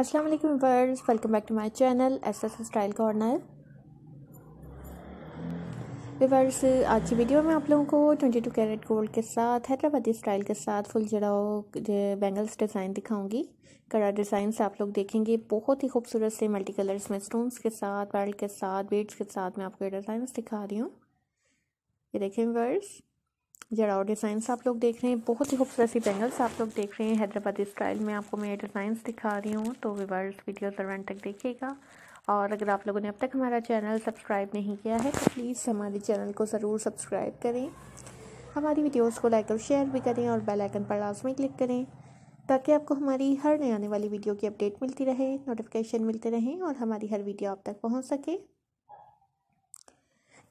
अस्सलाम वालेकुम world welcome back to my channel S S style corner viewers आज की वीडियो में आप लोगों को 22 कैरेट गोल्ड के साथ हैदराबादी स्टाइल के साथ फुल जड़ाओ बैंगल्स डिज़ाइन दिखाऊंगी कड़ा से आप लोग देखेंगे बहुत ही खूबसूरत से मल्टी कलर्स में स्टोन्स के साथ पर्ल के साथ बीड्स के साथ मैं आपको ये दिखा रही हूँ ये देखें विवर्स और डिज़ाइंस आप लोग देख रहे हैं बहुत ही खूबसूरत सी बैंगल्स आप लोग देख रहे हैं हैदराबादी स्टाइल में आपको मैं डिज़ाइंस दिखा रही हूँ तो विवर्स वीडियो जरूर तक देखिएगा और अगर आप लोगों ने अब तक हमारा चैनल सब्सक्राइब नहीं किया है तो प्लीज़ हमारे चैनल को ज़रूर सब्सक्राइब करें हमारी वीडियोस को लाइक और शेयर भी करें और बेल आइकन पर लाजमी क्लिक करें ताकि आपको हमारी हर नए आने वाली वीडियो की अपडेट मिलती रहे नोटिफिकेशन मिलते रहें और हमारी हर वीडियो आप तक पहुंच सके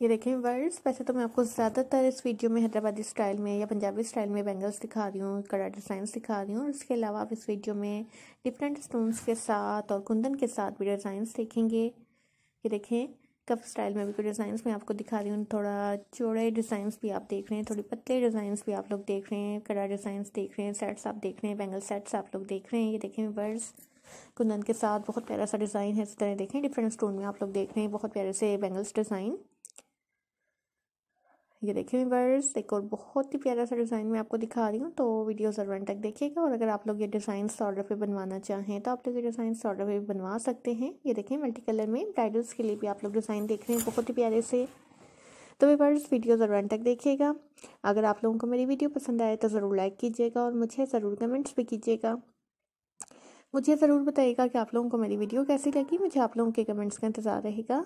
ये देखें वर्ड्स वैसे तो मैं आपको ज़्यादातर इस वीडियो में हैदराबादी स्टाइल में या पंजाबी स्टाइल में बैंगल्स दिखा रही हूँ कड़ा डिज़ाइन दिखा रही हूँ और इसके अलावा आप इस वीडियो में डिफरेंट स्टोन्स के साथ और कुंदन के साथ भी डिज़ाइंस देखेंगे ये देखें कफ स्टाइल में भी कुछ डिज़ाइंस मैं आपको दिखा रही हूँ थोड़ा चौड़े डिज़ाइंस भी आप देख रहे हैं थोड़ी पतले डिज़ाइंस भी आप लोग देख रहे हैं कड़ा डिज़ाइंस देख रहे हैं सेट्स आप देख रहे हैं बैंगल सेट्स आप लोग देख रहे हैं ये देखें वर्ड्स कुंदन के साथ बहुत प्यारा सा डिज़ाइन है इस तरह देखें डिफरेंट स्टोन में आप लोग देख रहे हैं बहुत प्यारे से बैंगल्स डिज़ाइन ये देखिए यूनिवर्स एक और बहुत ही प्यारा सा डिज़ाइन मैं आपको दिखा रही हूँ तो वीडियो ज़रूर तक देखिएगा और अगर आप लोग ये डिज़ाइन ऑर्डर पे बनवाना चाहें तो आप लोग ये डिज़ाइन ऑर्डर पे बनवा सकते हैं ये देखें मल्टी कलर में ब्राइडल्स के लिए भी आप लोग डिज़ाइन देख रहे हैं बहुत ही प्यारे से तो वीवर्स वीडियो ज़रूर तक देखिएगा अगर आप लोगों को मेरी वीडियो पसंद आए तो ज़रूर लाइक कीजिएगा और मुझे ज़रूर कमेंट्स भी कीजिएगा मुझे ज़रूर बताइएगा कि आप लोगों को मेरी वीडियो कैसी लगी मुझे आप लोगों के कमेंट्स का इंतज़ार रहेगा